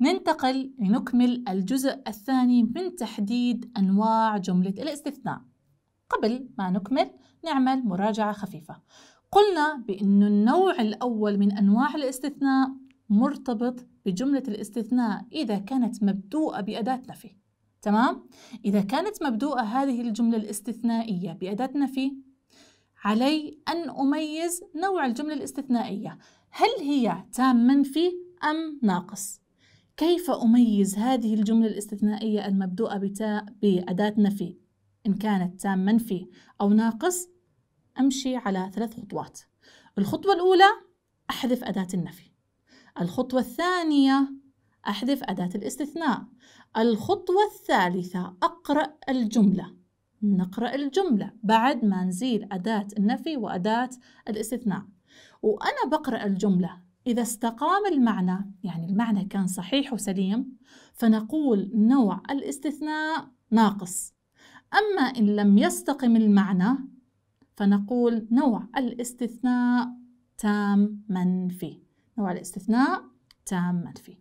ننتقل لنكمل الجزء الثاني من تحديد أنواع جملة الاستثناء قبل ما نكمل نعمل مراجعة خفيفة قلنا بأن النوع الأول من أنواع الاستثناء مرتبط بجملة الاستثناء إذا كانت مبدوءة بأداة نفي تمام؟ إذا كانت مبدوءة هذه الجملة الاستثنائية بأداة نفي علي أن أميز نوع الجملة الاستثنائية هل هي تام منفي أم ناقص؟ كيف أميز هذه الجملة الاستثنائية المبدوءة بتاء بأداة نفي إن كانت تام منفي أو ناقص؟ أمشي على ثلاث خطوات الخطوة الأولى أحذف أداة النفي الخطوة الثانية أحذف أداة الاستثناء الخطوة الثالثة أقرأ الجملة نقرأ الجملة بعد ما نزيل أداة النفي وأداة الاستثناء وأنا بقرأ الجملة إذا استقام المعنى يعني المعنى كان صحيح وسليم فنقول نوع الاستثناء ناقص أما إن لم يستقم المعنى فنقول نوع الاستثناء تام منفي نوع الاستثناء تام منفي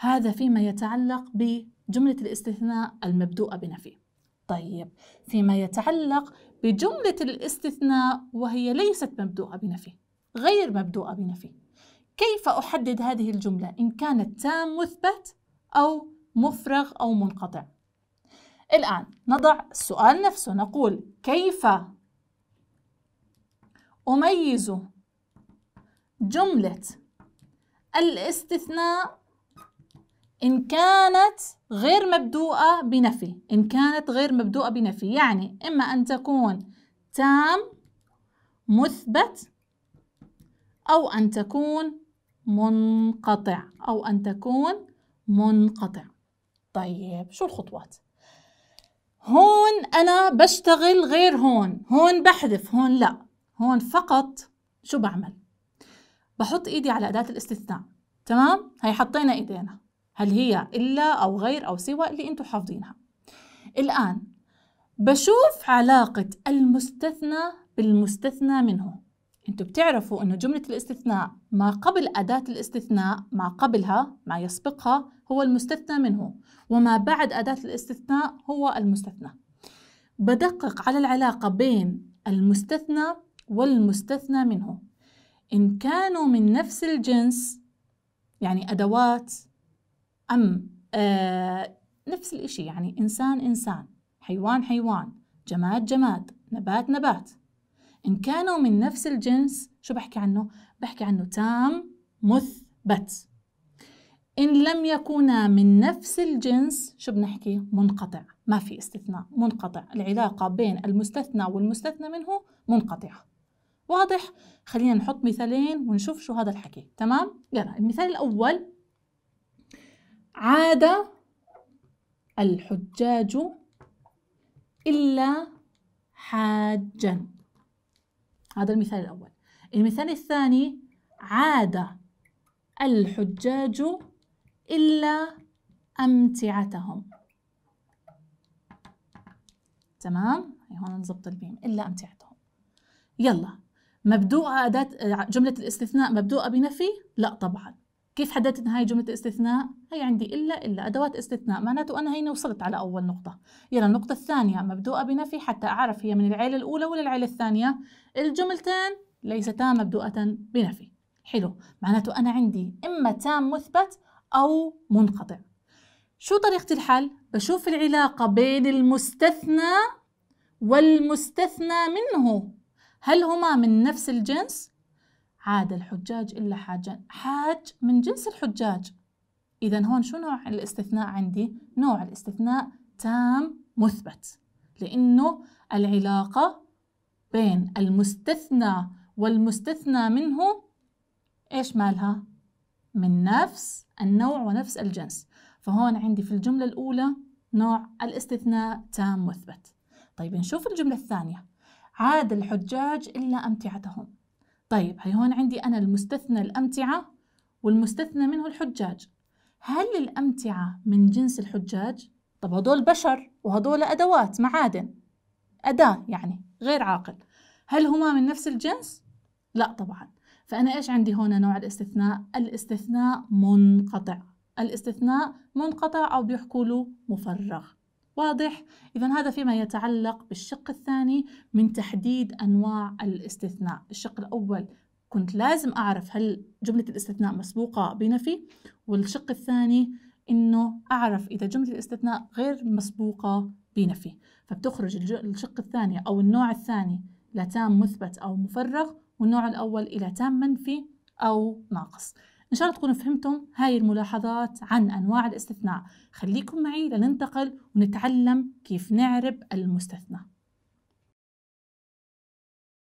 هذا فيما يتعلق بجملة الاستثناء المبدوءة بنفي طيب فيما يتعلق بجملة الاستثناء وهي ليست مبدوءة بنفي غير مبدوءة بنفي كيف أحدد هذه الجملة إن كانت تام مثبت أو مفرغ أو منقطع الآن نضع السؤال نفسه نقول كيف أميز جملة الاستثناء إن كانت غير مبدوءة بنفي إن كانت غير مبدوءة بنفي يعني إما أن تكون تام مثبت أو أن تكون منقطع أو أن تكون منقطع طيب شو الخطوات؟ هون أنا بشتغل غير هون هون بحذف هون لا هون فقط شو بعمل؟ بحط إيدي على أداة الاستثناء تمام؟ هي حطينا إيدينا هل هي إلا أو غير أو سوى اللي أنتم حافظينها الآن بشوف علاقة المستثنى بالمستثنى منه انتوا بتعرفوا انه جملة الاستثناء ما قبل أداة الاستثناء ما قبلها ما يسبقها هو المستثنى منه وما بعد أداة الاستثناء هو المستثنى بدقق على العلاقة بين المستثنى والمستثنى منه إن كانوا من نفس الجنس يعني أدوات أم آه نفس الإشي يعني إنسان إنسان حيوان حيوان جماد جماد نبات نبات إن كانوا من نفس الجنس شو بحكي عنه؟ بحكي عنه تام مثبت إن لم يكونا من نفس الجنس شو بنحكي؟ منقطع ما في استثناء منقطع العلاقة بين المستثنى والمستثنى منه منقطعة واضح؟ خلينا نحط مثالين ونشوف شو هذا الحكي تمام؟ يلا المثال الأول عاد الحجاج إلا حاجا هذا المثال الأول المثال الثاني عاد الحجاج إلا أمتعتهم تمام هون نضبط الميم إلا أمتعتهم يلا مبدوءة أداة جملة الاستثناء مبدوءة بنفي لا طبعا كيف حددت هاي جملة استثناء؟ هي عندي إلا إلا أدوات استثناء معناته أنا هيني وصلت على أول نقطة يلا النقطة الثانية مبدوءة بنفي حتى أعرف هي من العيلة الأولى ولا العيلة الثانية الجملتين ليستا مبدوءة بنفي حلو معناته أنا عندي إما تام مثبت أو منقطع شو طريقة الحل؟ بشوف العلاقة بين المستثنى والمستثنى منه هل هما من نفس الجنس؟ عاد الحجاج إلا حاجا حاج من جنس الحجاج إذا هون شو نوع الاستثناء عندي؟ نوع الاستثناء تام مثبت لأنه العلاقة بين المستثنى والمستثنى منه إيش مالها؟ من نفس النوع ونفس الجنس فهون عندي في الجملة الأولى نوع الاستثناء تام مثبت طيب نشوف الجملة الثانية عاد الحجاج إلا أمتعتهم طيب هي هون عندي أنا المستثنى الأمتعة والمستثنى منه الحجاج هل الأمتعة من جنس الحجاج؟ طب هدول بشر وهدول أدوات معادن أداة يعني غير عاقل هل هما من نفس الجنس؟ لا طبعا فأنا إيش عندي هنا نوع الاستثناء؟ الاستثناء منقطع الاستثناء منقطع أو بيحكوا له مفرغ واضح؟ إذا هذا فيما يتعلق بالشق الثاني من تحديد أنواع الاستثناء الشق الأول كنت لازم أعرف هل جملة الاستثناء مسبوقة بنفي والشق الثاني إنه أعرف إذا جملة الاستثناء غير مسبوقة بنفي فبتخرج الشق الثاني أو النوع الثاني لتام مثبت أو مفرغ والنوع الأول إلى تام منفي أو ناقص إن شاء الله تكونوا فهمتم هاي الملاحظات عن أنواع الاستثناء خليكم معي لننتقل ونتعلم كيف نعرب المستثنى